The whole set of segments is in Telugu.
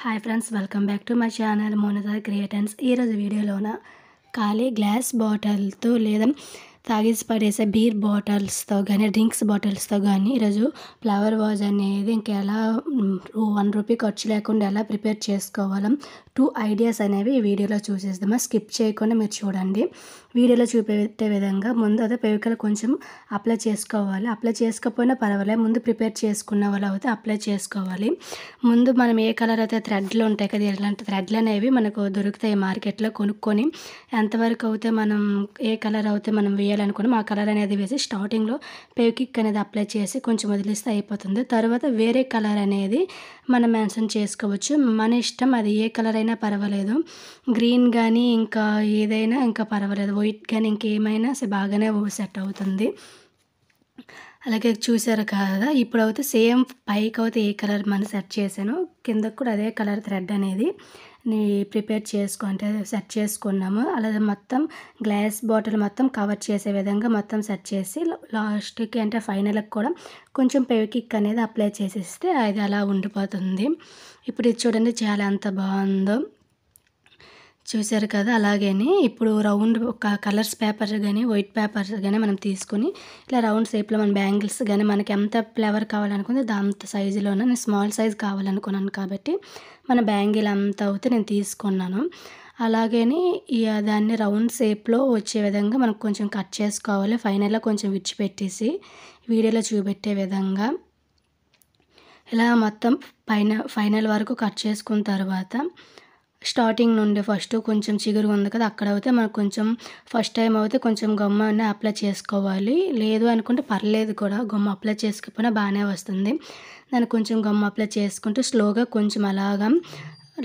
hi friends welcome back to my channel మోనతా క్రియేటన్స్ ఈరోజు వీడియోలోన ఖాళీ గ్లాస్ బాటిల్తో లేదా తాగేసి పడేసే బీర్ బాటిల్స్తో కానీ డ్రింక్స్ బాటిల్స్తో కానీ ఈరోజు ఫ్లవర్ వాజ్ అనేది ఇంకెలా వన్ రూపీ ఖర్చు లేకుండా ఎలా ప్రిపేర్ చేసుకోవాలో టూ ఐడియాస్ అనేవి ఈ వీడియోలో చూసేద్దాం స్కిప్ చేయకుండా మీరు చూడండి వీడియోలో చూపెట్టే విధంగా ముందు అదే పేవికలు కొంచెం అప్లై చేసుకోవాలి అప్లై చేసుకోకపోయినా పర్వాలేదు ముందు ప్రిపేర్ చేసుకున్న వాళ్ళు అయితే అప్లై చేసుకోవాలి ముందు మనం ఏ కలర్ అయితే థ్రెడ్లు ఉంటాయి కదా ఇలాంటి థ్రెడ్లు అనేవి మనకు దొరుకుతాయి మార్కెట్లో కొనుక్కొని ఎంతవరకు అయితే మనం ఏ కలర్ అయితే మనం వేయాలి వేయాలనుకుని మా కలర్ అనేది వేసి స్టార్టింగ్లో పేకిక్ అనేది అప్లై చేసి కొంచెం వదిలిస్తే అయిపోతుంది తర్వాత వేరే కలర్ అనేది మనం మెన్షన్ చేసుకోవచ్చు మన ఇష్టం అది ఏ కలర్ అయినా పర్వాలేదు గ్రీన్ కానీ ఇంకా ఏదైనా ఇంకా పర్వాలేదు వైట్ కానీ ఇంకేమైనా బాగానే సెట్ అవుతుంది అలాగే చూసారు కదా ఇప్పుడైతే సేమ్ పైకి అయితే ఏ కలర్ మనం సెట్ చేశాను కిందకు కూడా అదే కలర్ థ్రెడ్ అనేది ప్రిపేర్ చేసుకో అంటే సెట్ చేసుకున్నాము అలాగే మొత్తం గ్లాస్ బాటిల్ మొత్తం కవర్ చేసే విధంగా మొత్తం సెట్ చేసి లాస్ట్కి అంటే ఫైనల్కి కూడా కొంచెం పెవికిక్ అనేది అప్లై చేసేస్తే అది అలా ఉండిపోతుంది ఇప్పుడు ఇది చూడండి చాలా ఎంత బాగుందో చూశారు కదా అలాగేనే ఇప్పుడు రౌండ్ ఒక కలర్స్ పేపర్స్ కానీ వైట్ పేపర్స్ కానీ మనం తీసుకొని ఇలా రౌండ్ షేప్లో మన బ్యాంగిల్స్ కానీ మనకి ఎంత ఫ్లేవర్ కావాలనుకుంది దాంత సైజులోనే నేను స్మాల్ సైజ్ కావాలనుకున్నాను కాబట్టి మన బ్యాంగిల్ అంత అవుతే నేను తీసుకున్నాను ఈ దాన్ని రౌండ్ షేప్లో వచ్చే విధంగా మనం కొంచెం కట్ చేసుకోవాలి ఫైనల్గా కొంచెం విడిచిపెట్టేసి వీడియోలో చూపెట్టే విధంగా ఇలా మొత్తం ఫైన ఫైనల్ వరకు కట్ చేసుకున్న తర్వాత స్టార్టింగ్ నుండి ఫస్ట్ కొంచెం చిగురు ఉంది కదా అక్కడ అయితే మనకు కొంచెం ఫస్ట్ టైం అయితే కొంచెం గమ్మ అన్న అప్లై చేసుకోవాలి లేదు అనుకుంటే పర్లేదు కూడా గమ్మ అప్లై చేసుకుపోయినా బాగానే వస్తుంది దాన్ని కొంచెం గమ్మ అప్లై చేసుకుంటూ స్లోగా కొంచెం అలాగా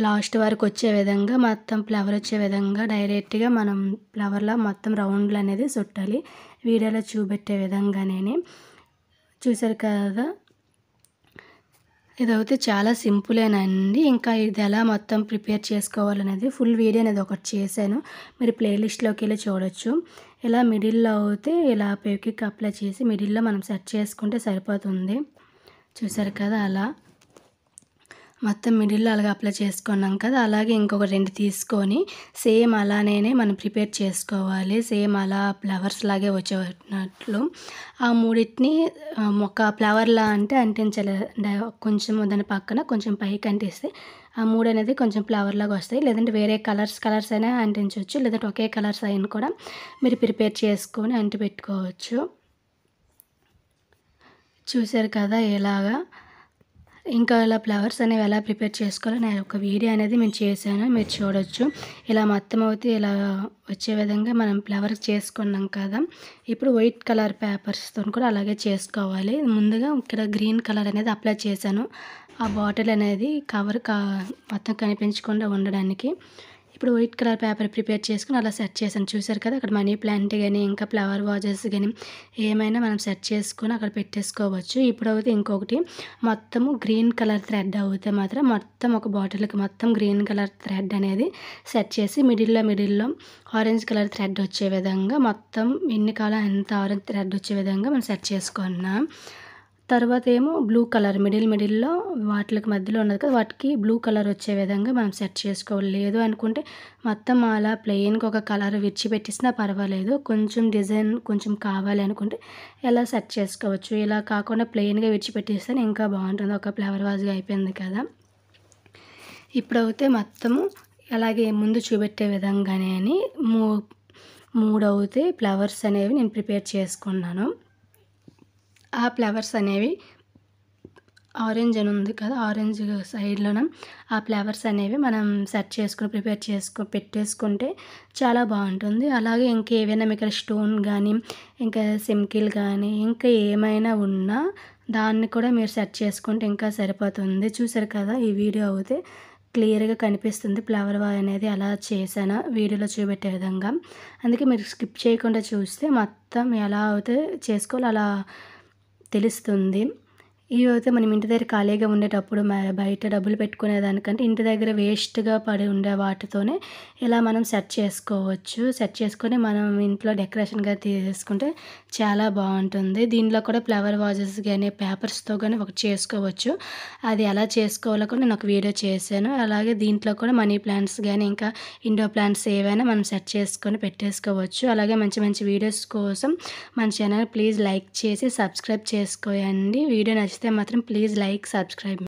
లాస్ట్ వరకు వచ్చే విధంగా మొత్తం ఫ్లవర్ వచ్చే విధంగా డైరెక్ట్గా మనం ఫ్లవర్లో మొత్తం రౌండ్లు అనేది చుట్టాలి వీడియోలో చూపెట్టే విధంగానే చూసారు కదా ఇదైతే చాలా సింపులేనండి ఇంకా ఇది ఎలా మొత్తం ప్రిపేర్ చేసుకోవాలనేది ఫుల్ వీడియో అనేది ఒకటి చేశాను మీరు ప్లేలిస్ట్లోకి వెళ్ళి చూడొచ్చు ఇలా మిడిల్లో అయితే ఇలా పేకిక్ అప్లై చేసి మిడిల్లో మనం సెట్ చేసుకుంటే సరిపోతుంది చూసారు కదా అలా మొత్తం మిడిల్లో అలాగే అప్లై చేసుకున్నాం కదా అలాగే ఇంకొక రెండు తీసుకొని సేమ్ అలానే మనం ప్రిపేర్ చేసుకోవాలి సేమ్ అలా ఫ్లవర్స్ లాగే వచ్చేటట్లు ఆ మూడింటిని ఒక ఫ్లవర్లా అంటే అంటించలే కొంచెం దాని పక్కన కొంచెం పైకి అంటిస్తే ఆ మూడు అనేది కొంచెం ఫ్లవర్ లాగా వస్తాయి లేదంటే వేరే కలర్స్ కలర్స్ అయినా అంటించవచ్చు లేదంటే ఒకే కలర్స్ అయినా కూడా మీరు ప్రిపేర్ చేసుకొని అంటి పెట్టుకోవచ్చు చూశారు కదా ఎలాగా ఇంకా ఇలా ఫ్లవర్స్ అనేవి ఎలా ప్రిపేర్ చేసుకోవాలో నేను ఒక వీడియో అనేది మేము చేశాను మీరు చూడవచ్చు ఇలా మొత్తం అవుతే ఇలా వచ్చే విధంగా మనం ఫ్లవర్స్ చేసుకున్నాం కదా ఇప్పుడు వైట్ కలర్ పేపర్స్తో కూడా అలాగే చేసుకోవాలి ముందుగా ఇక్కడ గ్రీన్ కలర్ అనేది అప్లై చేశాను ఆ బాటిల్ అనేది కవర్ మొత్తం కనిపించకుండా ఉండడానికి ఇప్పుడు వైట్ కలర్ పేపర్ ప్రిపేర్ చేసుకుని అలా సెట్ చేశాను చూసారు కదా అక్కడ మనీ ప్లాంట్ కానీ ఇంకా ఫ్లవర్ వాజెస్ కానీ ఏమైనా మనం సెట్ చేసుకుని అక్కడ పెట్టేసుకోవచ్చు ఇప్పుడు అయితే ఇంకొకటి మొత్తము గ్రీన్ కలర్ థ్రెడ్ అవుతే మాత్రం మొత్తం ఒక బాటిల్కి మొత్తం గ్రీన్ కలర్ థ్రెడ్ అనేది సెట్ చేసి మిడిల్లో మిడిల్లో ఆరెంజ్ కలర్ థ్రెడ్ వచ్చే విధంగా మొత్తం ఎన్ని కాలం ఎంత ఆరెంజ్ థ్రెడ్ వచ్చే విధంగా మనం సెట్ చేసుకున్నాం తర్వాత ఏమో బ్లూ కలర్ మిడిల్ మిడిల్లో వాటికి మధ్యలో ఉన్నది కదా వాటికి బ్లూ కలర్ వచ్చే విధంగా మనం సెట్ చేసుకోవాలి లేదు అనుకుంటే మొత్తం అలా ప్లెయిన్గా ఒక కలర్ విడిచిపెట్టిసినా పర్వాలేదు కొంచెం డిజైన్ కొంచెం కావాలి అనుకుంటే ఎలా సెట్ చేసుకోవచ్చు ఇలా కాకుండా ప్లెయిన్గా విడిచిపెట్టేస్తే ఇంకా బాగుంటుంది ఒక ఫ్లవర్ వాజ్గా అయిపోయింది కదా ఇప్పుడైతే మొత్తము అలాగే ముందు చూపెట్టే విధంగానే అని మూ మూడవుతే ఫ్లవర్స్ అనేవి నేను ప్రిపేర్ చేసుకున్నాను ఆ ఫ్లవర్స్ అనేవి ఆరెంజ్ అని ఉంది కదా ఆరెంజ్ సైడ్లోన ఆ ఫ్లేవర్స్ అనేవి మనం సెట్ చేసుకుని ప్రిపేర్ చేసుకో పెట్టేసుకుంటే చాలా బాగుంటుంది అలాగే ఇంకా ఏవైనా మీకు స్టోన్ కానీ ఇంకా సిమ్కిల్ కానీ ఇంకా ఏమైనా ఉన్నా దాన్ని కూడా మీరు సెట్ చేసుకుంటే ఇంకా సరిపోతుంది చూసారు కదా ఈ వీడియో అయితే క్లియర్గా కనిపిస్తుంది ఫ్లవర్ వాయ్ అనేది అలా చేశాను వీడియోలో చూపెట్టే విధంగా అందుకే మీరు స్కిప్ చేయకుండా చూస్తే మొత్తం ఎలా అయితే చేసుకోవాలో అలా తెలుస్తుంది అయితే మనం ఇంటి దగ్గర ఖాళీగా ఉండేటప్పుడు బయట డబ్బులు పెట్టుకునే దానికంటే ఇంటి దగ్గర వేస్ట్గా పడి ఉండే వాటితోనే ఇలా మనం సెట్ చేసుకోవచ్చు సెట్ చేసుకొని మనం ఇంట్లో డెకరేషన్గా తీసుకుంటే చాలా బాగుంటుంది దీనిలో కూడా ఫ్లవర్ వాజెస్ కానీ పేపర్స్తో కానీ ఒకటి చేసుకోవచ్చు అది ఎలా చేసుకోవాలో కూడా నేను ఒక వీడియో చేశాను అలాగే దీంట్లో కూడా మనీ ప్లాంట్స్ కానీ ఇంకా ఇండో ప్లాంట్స్ ఏవైనా మనం సెట్ చేసుకొని పెట్టేసుకోవచ్చు అలాగే మంచి మంచి వీడియోస్ కోసం మన ఛానల్ ప్లీజ్ లైక్ చేసి సబ్స్క్రైబ్ చేసుకోండి వీడియో నచ్చితే నచ్చితే మాత్రం ప్లీజ్ లైక్ సబ్స్క్రైబ్